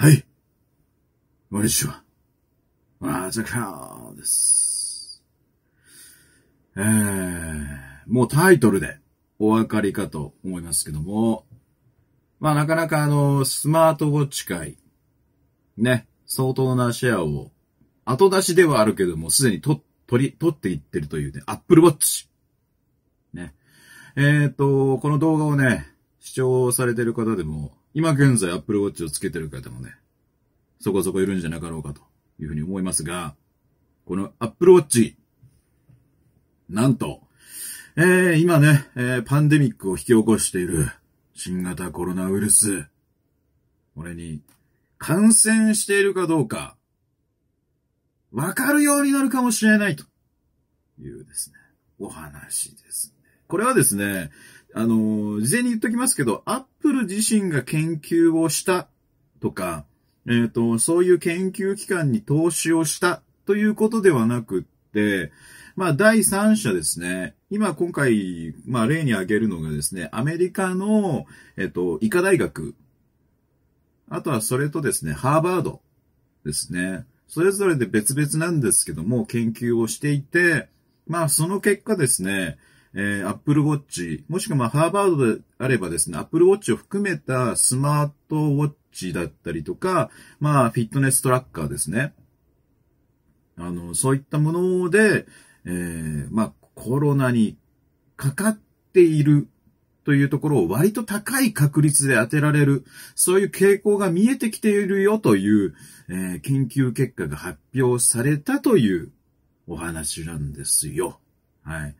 はい。こんにちは。わざかーです。えー、もうタイトルでお分かりかと思いますけども、まあなかなかあの、スマートウォッチ界、ね、相当なシェアを、後出しではあるけども、すでにと、取り、取っていってるというね、アップルウォッチ。ね。えっ、ー、と、この動画をね、視聴されてる方でも、今現在 Apple Watch をつけてる方もね、そこそこいるんじゃなかろうかというふうに思いますが、この Apple Watch、なんと、えー、今ね、えー、パンデミックを引き起こしている新型コロナウイルス、これに感染しているかどうか、わかるようになるかもしれないというですね、お話ですね。これはですね、あの、事前に言っときますけど、アップル自身が研究をしたとか、えっ、ー、と、そういう研究機関に投資をしたということではなくって、まあ、第三者ですね。今、今回、まあ、例に挙げるのがですね、アメリカの、えっ、ー、と、医科大学。あとは、それとですね、ハーバードですね。それぞれで別々なんですけども、研究をしていて、まあ、その結果ですね、えー、Apple Watch、もしくはハーバードであればですね、Apple Watch を含めたスマートウォッチだったりとか、まあ、フィットネストラッカーですね。あの、そういったもので、えー、まあ、コロナにかかっているというところを割と高い確率で当てられる、そういう傾向が見えてきているよという、えー、研究結果が発表されたというお話なんですよ。はい。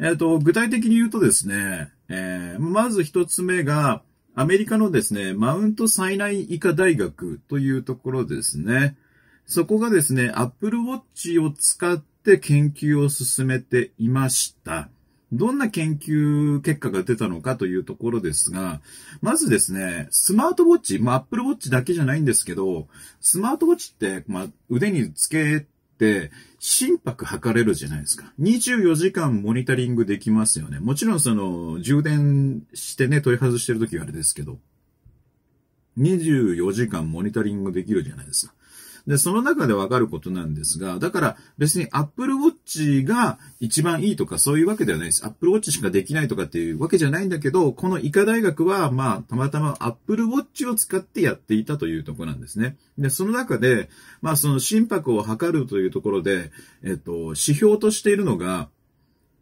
えっ、ー、と、具体的に言うとですね、えー、まず一つ目が、アメリカのですね、マウントサイナイ医科大学というところですね。そこがですね、Apple Watch を使って研究を進めていました。どんな研究結果が出たのかというところですが、まずですね、スマートウォッチ、まあ、Apple Watch だけじゃないんですけど、スマートウォッチって、まあ、腕につけ、心拍測れるじゃないですか。24時間モニタリングできますよね。もちろんその、充電してね、取り外してる時はあれですけど、24時間モニタリングできるじゃないですか。で、その中でわかることなんですが、だから別に Apple Watch が一番いいとかそういうわけではないです。Apple Watch しかできないとかっていうわけじゃないんだけど、この医科大学は、まあ、たまたま Apple Watch を使ってやっていたというところなんですね。で、その中で、まあ、その心拍を測るというところで、えっと、指標としているのが、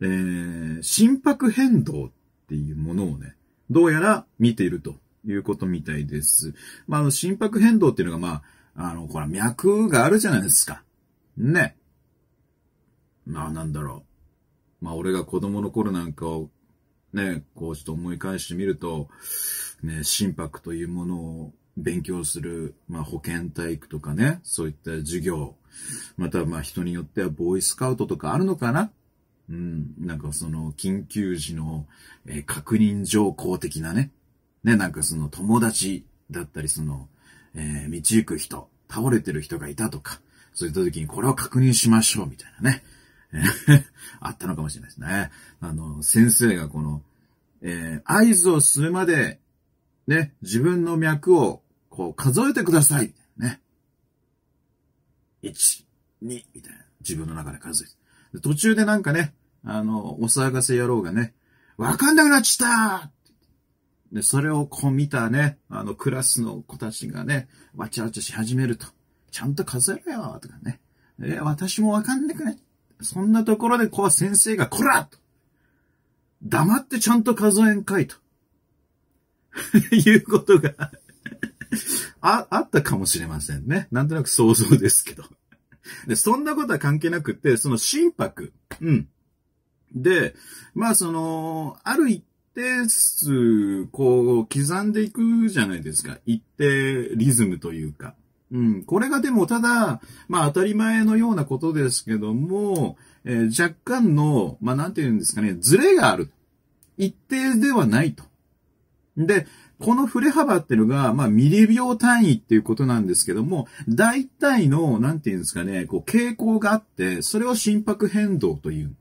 えー、心拍変動っていうものをね、どうやら見ているということみたいです。まあ、あの、心拍変動っていうのが、まあ、あの、これ脈があるじゃないですか。ね。まあなんだろう。まあ俺が子供の頃なんかをね、こうちょっと思い返してみると、ね、心拍というものを勉強する、まあ保健体育とかね、そういった授業、またまあ人によってはボーイスカウトとかあるのかなうん、なんかその緊急時の、え確認条項的なね、ね、なんかその友達だったりそのえー、道行く人、倒れてる人がいたとか、そういった時にこれを確認しましょうみたいなね。あったのかもしれないですね。あの、先生がこの、えー、合図をするまで、ね、自分の脈を、こう、数えてください。ね。1、2、みたいな。自分の中で数えて。途中でなんかね、あの、お騒がせ野郎がね、わかんなくなっちゃったで、それをこう見たね、あの、クラスの子たちがね、わちゃわちゃし始めると。ちゃんと数えろよとかね。え、私もわかんなくいそんなところで、こう先生が、こらと黙ってちゃんと数えんかいと。いうことがあ、あったかもしれませんね。なんとなく想像ですけど。で、そんなことは関係なくて、その心拍。うん。で、まあその、ある一定数、こう、刻んでいくじゃないですか。一定リズムというか。うん。これがでも、ただ、まあ当たり前のようなことですけども、えー、若干の、まあなんて言うんですかね、ズレがある。一定ではないと。で、この振れ幅っていうのが、まあ、ミリ秒単位っていうことなんですけども、大体の、なんて言うんですかね、こう、傾向があって、それを心拍変動という。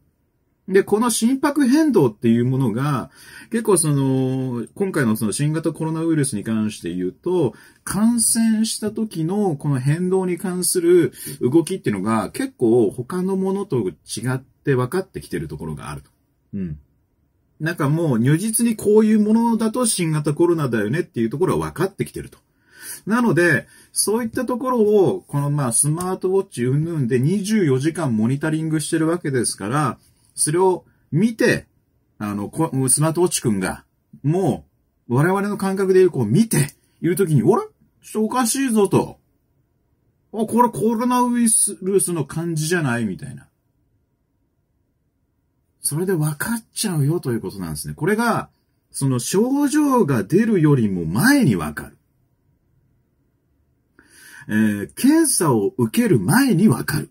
で、この心拍変動っていうものが、結構その、今回のその新型コロナウイルスに関して言うと、感染した時のこの変動に関する動きっていうのが、結構他のものと違って分かってきてるところがあると。うん。なんかもう如実にこういうものだと新型コロナだよねっていうところは分かってきてると。なので、そういったところを、このまあスマートウォッチうんぬんで24時間モニタリングしてるわけですから、それを見て、あの、スマートウォッチ君が、もう、我々の感覚でう、こう見て、いるときに、おらちょっとおかしいぞと。あ、これコロナウイルスの感じじゃないみたいな。それで分かっちゃうよということなんですね。これが、その症状が出るよりも前に分かる。えー、検査を受ける前に分かる。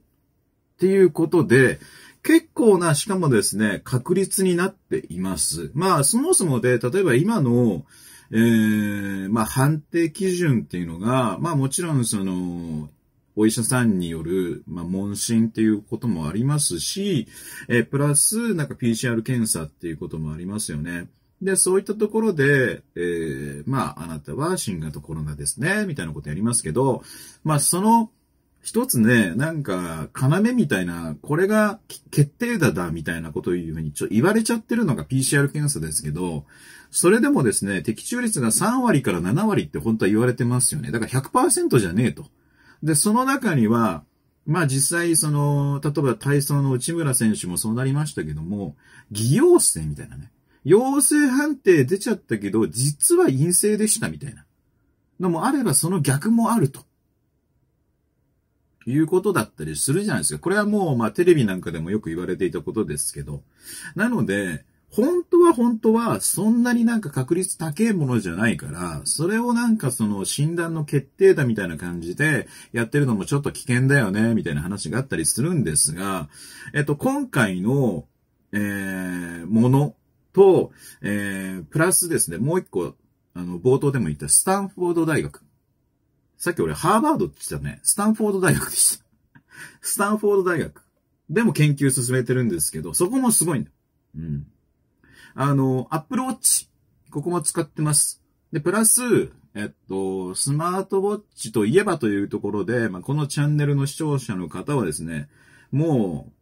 っていうことで、結構な、しかもですね、確率になっています。まあ、そもそもで、例えば今の、えー、まあ、判定基準っていうのが、まあ、もちろん、その、お医者さんによる、まあ、問診っていうこともありますし、えプラス、なんか PCR 検査っていうこともありますよね。で、そういったところで、えー、まあ、あなたは新型コロナですね、みたいなことやりますけど、まあ、その、一つね、なんか、要みたいな、これが決定打だみたいなことを言うふうにちょ言われちゃってるのが PCR 検査ですけど、それでもですね、的中率が3割から7割って本当は言われてますよね。だから100%じゃねえと。で、その中には、まあ実際、その、例えば体操の内村選手もそうなりましたけども、偽陽性みたいなね。陽性判定出ちゃったけど、実は陰性でしたみたいな。のもあれば、その逆もあると。いうことだったりするじゃないですか。これはもう、まあ、テレビなんかでもよく言われていたことですけど。なので、本当は本当は、そんなになんか確率高いものじゃないから、それをなんかその診断の決定だみたいな感じで、やってるのもちょっと危険だよね、みたいな話があったりするんですが、えっと、今回の、えー、ものと、えー、プラスですね、もう一個、あの、冒頭でも言ったスタンフォード大学。さっき俺ハーバードって言ったね。スタンフォード大学でした。スタンフォード大学。でも研究進めてるんですけど、そこもすごいんだ。うん。あの、アップルウォッチ。ここも使ってます。で、プラス、えっと、スマートウォッチといえばというところで、まあ、このチャンネルの視聴者の方はですね、もう、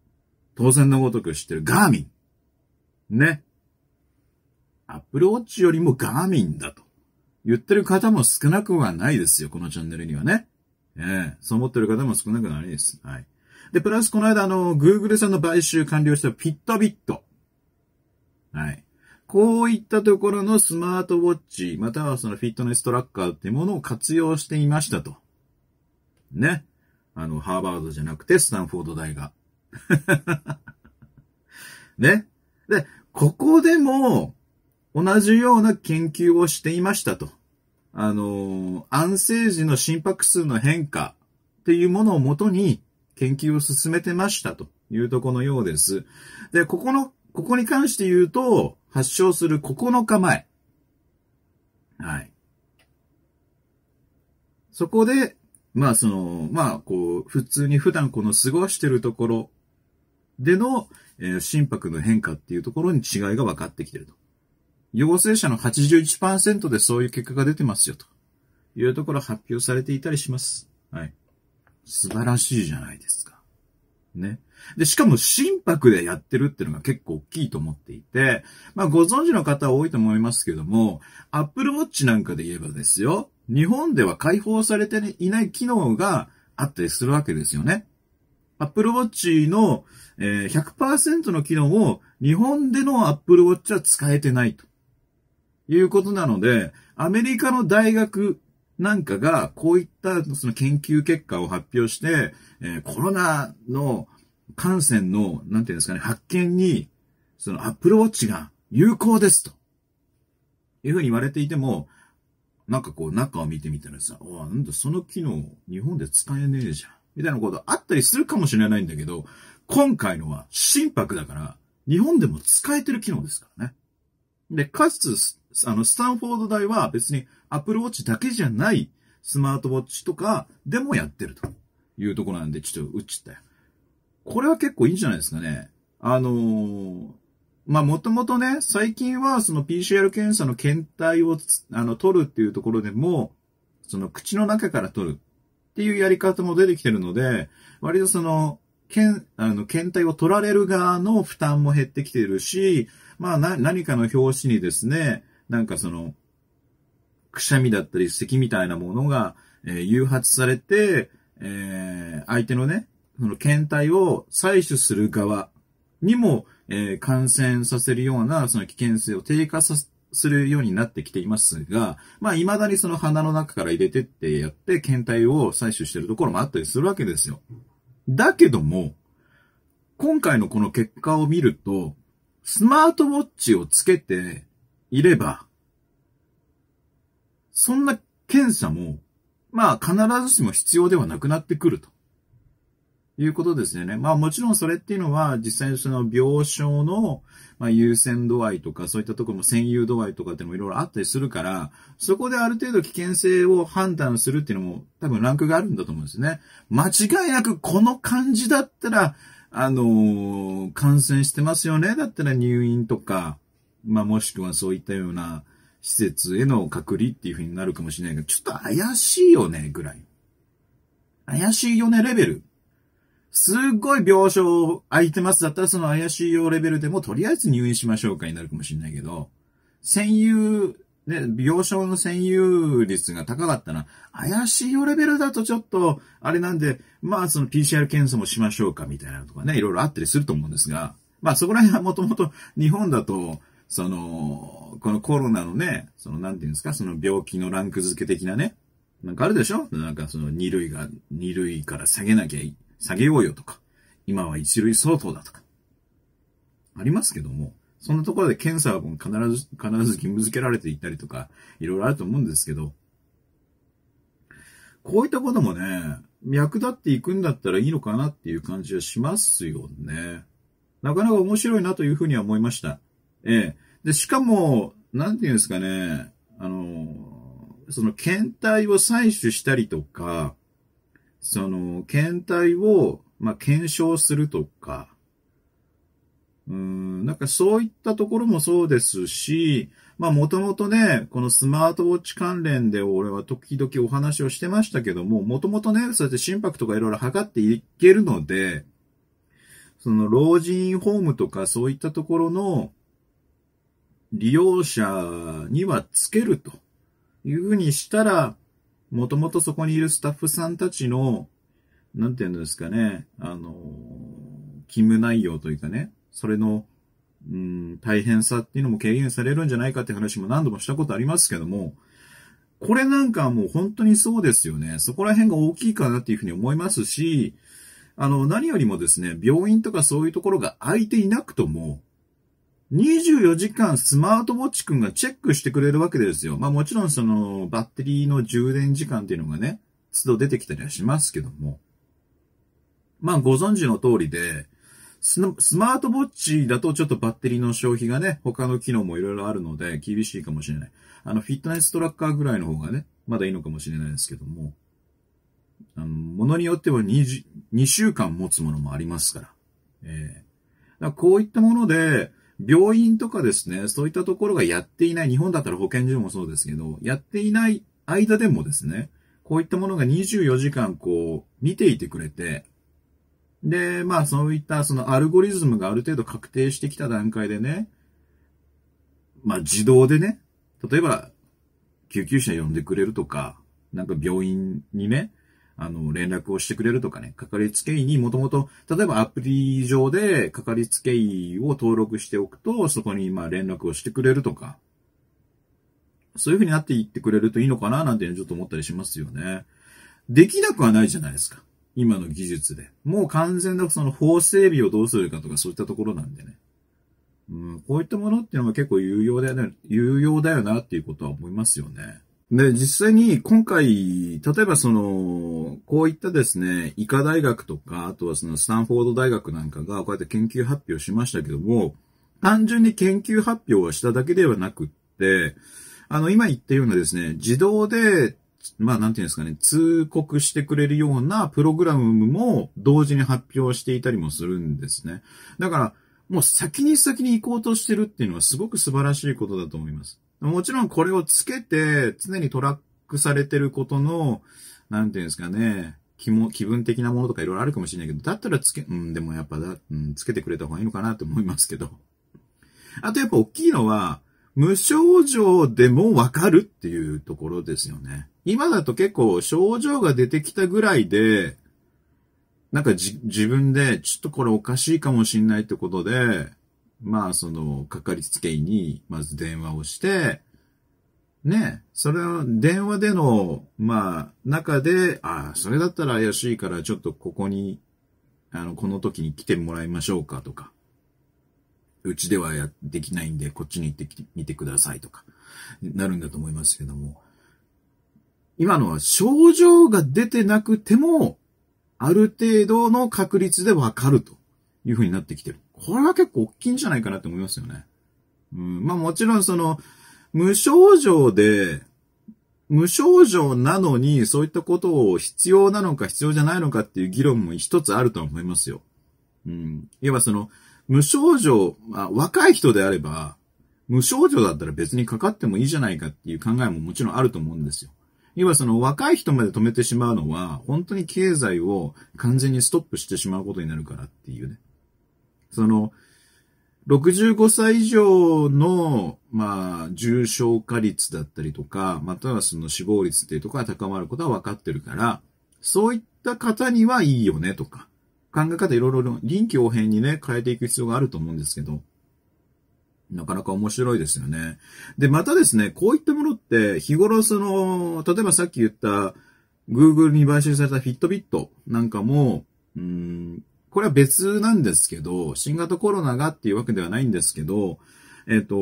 当然のごとく知ってるガーミン。ね。アップルウォッチよりもガーミンだと。言ってる方も少なくはないですよ、このチャンネルにはね。ええー、そう思ってる方も少なくないです。はい。で、プラスこの間、あの、Google さんの買収完了したピットビット。はい。こういったところのスマートウォッチ、またはそのフィットネストラッカーっていうものを活用していましたと。ね。あの、ハーバードじゃなくてスタンフォード大が。ね。で、ここでも、同じような研究をしていましたと。あの、安静時の心拍数の変化っていうものをもとに研究を進めてましたというとこのようです。で、ここの、ここに関して言うと、発症する9日前。はい。そこで、まあその、まあこう、普通に普段この過ごしてるところでの、えー、心拍の変化っていうところに違いが分かってきてると。陽性者の81%でそういう結果が出てますよ、というところ発表されていたりします。はい。素晴らしいじゃないですか。ね。で、しかも心拍でやってるっていうのが結構大きいと思っていて、まあご存知の方は多いと思いますけども、Apple Watch なんかで言えばですよ、日本では解放されていない機能があったりするわけですよね。Apple Watch の100%の機能を日本での Apple Watch は使えてないということなので、アメリカの大学なんかが、こういったその研究結果を発表して、えー、コロナの感染の、なんていうんですかね、発見に、そのアップルウォッチが有効ですと。いうふうに言われていても、なんかこう中を見てみたらさ、おなんだその機能日本で使えねえじゃん。みたいなことあったりするかもしれないんだけど、今回のは心拍だから、日本でも使えてる機能ですからね。で、かつ、あの、スタンフォード大は別にアップルウォッチだけじゃないスマートウォッチとかでもやってるというところなんで、ちょっと打っちゃったよ。これは結構いいんじゃないですかね。あのー、まあ、もともとね、最近はその PCR 検査の検体をあの取るっていうところでも、その口の中から取るっていうやり方も出てきてるので、割とその、検、あの、検体を取られる側の負担も減ってきてるし、まあ、な、何かの表紙にですね、なんかその、くしゃみだったり咳みたいなものが、えー、誘発されて、えー、相手のね、その検体を採取する側にも、えー、感染させるような、その危険性を低下させ、するようになってきていますが、まあ、未だにその鼻の中から入れてってやって、検体を採取してるところもあったりするわけですよ。だけども、今回のこの結果を見ると、スマートウォッチをつけて、いれば、そんな検査も、まあ必ずしも必要ではなくなってくると。いうことですよね。まあもちろんそれっていうのは実際にその病床の、ま優先度合いとかそういったところも占有度合いとかっていうのもいろいろあったりするから、そこである程度危険性を判断するっていうのも多分ランクがあるんだと思うんですね。間違いなくこの感じだったら、あのー、感染してますよね。だったら入院とか、まあ、もしくはそういったような施設への隔離っていうふうになるかもしれないけど、ちょっと怪しいよね、ぐらい。怪しいよね、レベル。すっごい病床空いてますだったらその怪しいよレベルでもとりあえず入院しましょうかになるかもしれないけど、占有、ね、病床の占有率が高かったら、怪しいよレベルだとちょっと、あれなんで、まあその PCR 検査もしましょうかみたいなのとかね、いろいろあったりすると思うんですが、まあそこら辺はもともと日本だと、その、このコロナのね、その、なんていうんですか、その病気のランク付け的なね、なんかあるでしょなんかその二類が、2類から下げなきゃい、下げようよとか、今は一類相当だとか。ありますけども、そんなところで検査は必ず、必ず義務付けられていったりとか、いろいろあると思うんですけど、こういったこともね、役立っていくんだったらいいのかなっていう感じはしますよね。なかなか面白いなというふうには思いました。ええ。で、しかも、なんていうんですかね、あの、その検体を採取したりとか、その検体を、まあ、検証するとか、うん、なんかそういったところもそうですし、まあもともとね、このスマートウォッチ関連で俺は時々お話をしてましたけども、もともとね、そうやって心拍とかいろいろ測っていけるので、その老人ホームとかそういったところの、利用者にはつけるというふうにしたら、もともとそこにいるスタッフさんたちの、なんていうんですかね、あの、勤務内容というかね、それの、うん、大変さっていうのも軽減されるんじゃないかって話も何度もしたことありますけども、これなんかもう本当にそうですよね。そこら辺が大きいかなっていうふうに思いますし、あの、何よりもですね、病院とかそういうところが空いていなくとも、24時間スマートウォッチくんがチェックしてくれるわけですよ。まあもちろんそのバッテリーの充電時間っていうのがね、都度出てきたりはしますけども。まあご存知の通りで、スマートウォッチだとちょっとバッテリーの消費がね、他の機能もいろいろあるので厳しいかもしれない。あのフィットネストラッカーぐらいの方がね、まだいいのかもしれないですけども。あの、ものによっては 2, 2週間持つものもありますから。ええー、だからこういったもので、病院とかですね、そういったところがやっていない、日本だったら保健所もそうですけど、やっていない間でもですね、こういったものが24時間こう、見ていてくれて、で、まあそういったそのアルゴリズムがある程度確定してきた段階でね、まあ自動でね、例えば救急車呼んでくれるとか、なんか病院にね、あの、連絡をしてくれるとかね、かかりつけ医にもともと、例えばアプリ上でかかりつけ医を登録しておくと、そこにまあ連絡をしてくれるとか、そういう風になっていってくれるといいのかななんていうちょっと思ったりしますよね。できなくはないじゃないですか。今の技術で。もう完全なその法整備をどうするかとかそういったところなんでね。うん、こういったものっていうのは結構有用だよね、有用だよなっていうことは思いますよね。で、実際に今回、例えばその、こういったですね、医科大学とか、あとはそのスタンフォード大学なんかがこうやって研究発表しましたけども、単純に研究発表はしただけではなくって、あの、今言ったようなですね、自動で、まあ、なんていうんですかね、通告してくれるようなプログラムも同時に発表していたりもするんですね。だから、もう先に先に行こうとしてるっていうのはすごく素晴らしいことだと思います。もちろんこれをつけて、常にトラックされてることの、なんていうんですかね、気も、気分的なものとかいろいろあるかもしれないけど、だったらつけ、うん、でもやっぱだ、うん、つけてくれた方がいいのかなと思いますけど。あとやっぱ大きいのは、無症状でもわかるっていうところですよね。今だと結構症状が出てきたぐらいで、なんかじ、自分で、ちょっとこれおかしいかもしんないってことで、まあ、その、かかりつけ医に、まず電話をして、ね、それを電話での、まあ、中で、ああ、それだったら怪しいから、ちょっとここに、あの、この時に来てもらいましょうかとか、うちではや、できないんで、こっちに行ってき見てくださいとか、なるんだと思いますけども、今のは症状が出てなくても、ある程度の確率でわかるというふうになってきてる。これは結構大きいんじゃないかなって思いますよね。うん、まあもちろんその、無症状で、無症状なのにそういったことを必要なのか必要じゃないのかっていう議論も一つあるとは思いますよ。うん。いわばその、無症状、まあ、若い人であれば、無症状だったら別にかかってもいいじゃないかっていう考えももちろんあると思うんですよ。要はその若い人まで止めてしまうのは、本当に経済を完全にストップしてしまうことになるからっていうね。その、65歳以上の、まあ、重症化率だったりとか、またはその死亡率っていうところが高まることは分かってるから、そういった方にはいいよねとか、考え方いろいろ臨機応変にね、変えていく必要があると思うんですけど、なかなか面白いですよね。で、またですね、こういったものって日頃その、例えばさっき言った Google に買収されたフィットビットなんかも、うんこれは別なんですけど、新型コロナがっていうわけではないんですけど、えっ、と、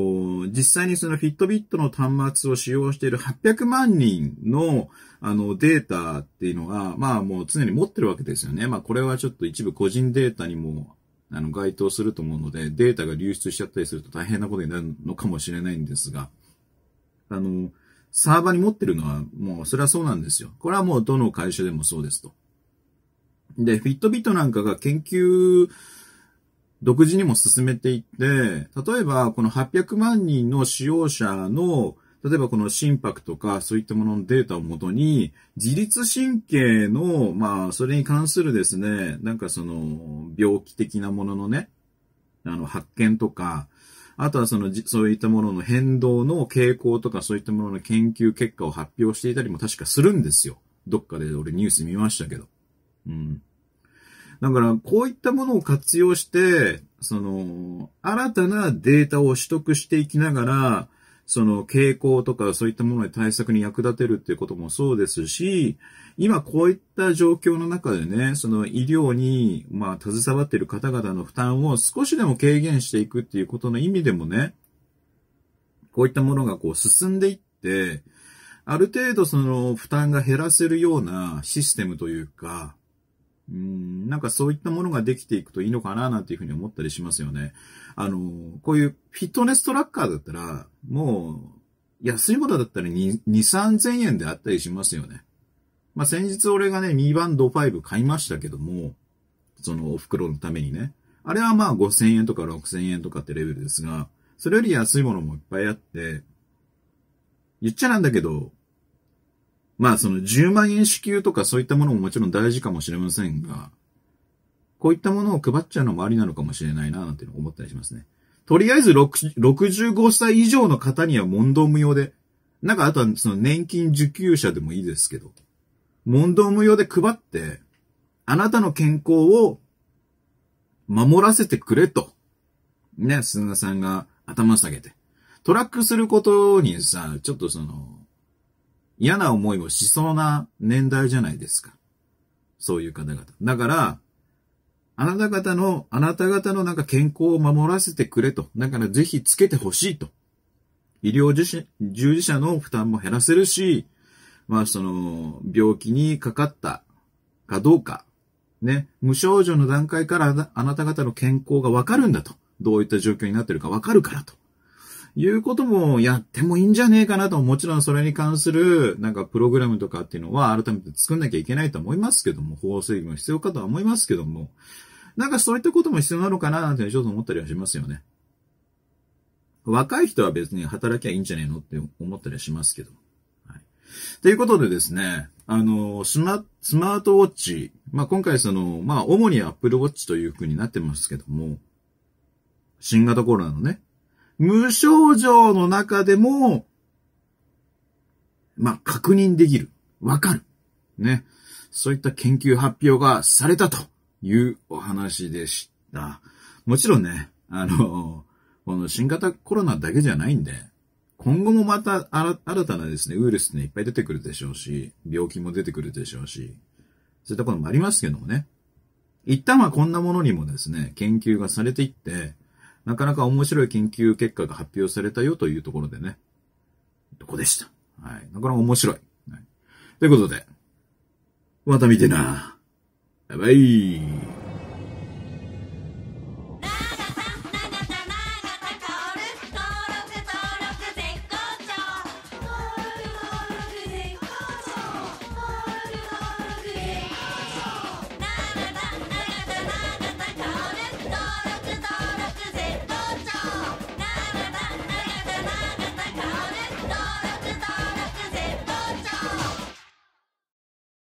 実際にそのフィットビットの端末を使用している800万人のあのデータっていうのが、まあもう常に持ってるわけですよね。まあこれはちょっと一部個人データにもあの該当すると思うので、データが流出しちゃったりすると大変なことになるのかもしれないんですが、あの、サーバーに持ってるのはもうそれはそうなんですよ。これはもうどの会社でもそうですと。で、フィットビットなんかが研究、独自にも進めていって、例えばこの800万人の使用者の、例えばこの心拍とかそういったもののデータをもとに、自律神経の、まあ、それに関するですね、なんかその、病気的なもののね、あの、発見とか、あとはその、そういったものの変動の傾向とか、そういったものの研究結果を発表していたりも確かするんですよ。どっかで俺ニュース見ましたけど。うん。だから、こういったものを活用して、その、新たなデータを取得していきながら、その傾向とかそういったものに対策に役立てるっていうこともそうですし、今こういった状況の中でね、その医療に、まあ、携わっている方々の負担を少しでも軽減していくっていうことの意味でもね、こういったものがこう進んでいって、ある程度その負担が減らせるようなシステムというか、うん、なんかそういったものができていくといいのかななんていうふうに思ったりしますよね。あの、こういうフィットネストラッカーだったら、もう、安いことだったら2、2 3000円であったりしますよね。まあ、先日俺がね、ミーバンド5買いましたけども、そのお袋のためにね。あれはまあ5000円とか6000円とかってレベルですが、それより安いものもいっぱいあって、言っちゃなんだけど、まあその10万円支給とかそういったものももちろん大事かもしれませんが、こういったものを配っちゃうのもありなのかもしれないな、なんて思ったりしますね。とりあえず65歳以上の方には問答無用で、なんかあとはその年金受給者でもいいですけど、問答無用で配って、あなたの健康を守らせてくれと。ね、鈴田さんが頭下げて。トラックすることにさ、ちょっとその、嫌な思いをしそうな年代じゃないですか。そういう方々。だから、あなた方の、あなた方のなんか健康を守らせてくれと。だからぜひつけてほしいと。医療従事者の負担も減らせるし、まあその、病気にかかったかどうか、ね、無症状の段階からあなた方の健康がわかるんだと。どういった状況になってるかわかるからと。いうこともやってもいいんじゃねえかなと、もちろんそれに関する、なんかプログラムとかっていうのは改めて作んなきゃいけないと思いますけども、法整備も必要かとは思いますけども、なんかそういったことも必要なのかななんてちょっと思ったりはしますよね。若い人は別に働きゃいいんじゃねえのって思ったりはしますけど。はい。ということでですね、あの、スマ、スマートウォッチ。まあ、今回その、まあ、主に Apple Watch という風になってますけども、新型コロナのね、無症状の中でも、まあ、確認できる。わかる。ね。そういった研究発表がされたというお話でした。もちろんね、あの、この新型コロナだけじゃないんで、今後もまた新たなですね、ウイルスね、いっぱい出てくるでしょうし、病気も出てくるでしょうし、そういったこともありますけどもね。一旦はこんなものにもですね、研究がされていって、なかなか面白い研究結果が発表されたよというところでね、どこでした。はい。なかなか面白い。はい、ということで、また見てな。バイバイ。